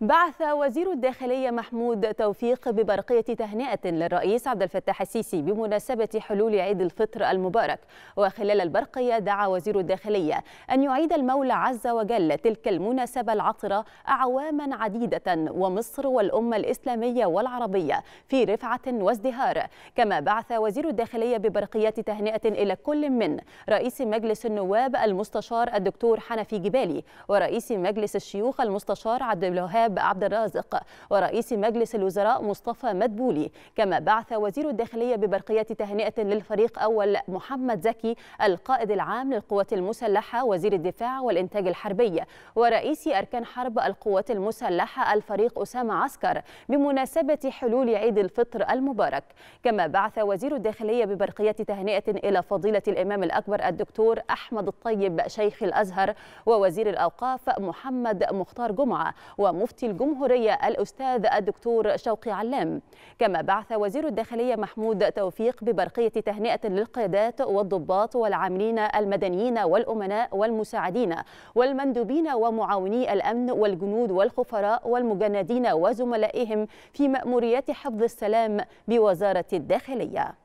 بعث وزير الداخلية محمود توفيق ببرقية تهنئة للرئيس عبد الفتاح السيسي بمناسبة حلول عيد الفطر المبارك وخلال البرقية دعا وزير الداخلية أن يعيد المولى عز وجل تلك المناسبة العطرة أعواما عديدة ومصر والأمة الإسلامية والعربية في رفعة وازدهار كما بعث وزير الداخلية ببرقية تهنئة إلى كل من رئيس مجلس النواب المستشار الدكتور حنفي جبالي ورئيس مجلس الشيوخ المستشار عبد الوهاب نواب عبد الرازق ورئيس مجلس الوزراء مصطفى مدبولي كما بعث وزير الداخلية ببرقية تهنئة للفريق أول محمد زكي القائد العام للقوات المسلحة وزير الدفاع والإنتاج الحربي ورئيس أركان حرب القوات المسلحة الفريق أسامة عسكر بمناسبة حلول عيد الفطر المبارك كما بعث وزير الداخلية ببرقية تهنئة إلى فضيلة الإمام الأكبر الدكتور أحمد الطيب شيخ الأزهر ووزير الأوقاف محمد مختار جمعة ومفتي مفتي الجمهورية الأستاذ الدكتور شوقي علام كما بعث وزير الداخلية محمود توفيق ببرقية تهنئة للقيادات والضباط والعاملين المدنيين والأمناء والمساعدين والمندوبين ومعاوني الأمن والجنود والخفراء والمجندين وزملائهم في مأموريات حفظ السلام بوزارة الداخلية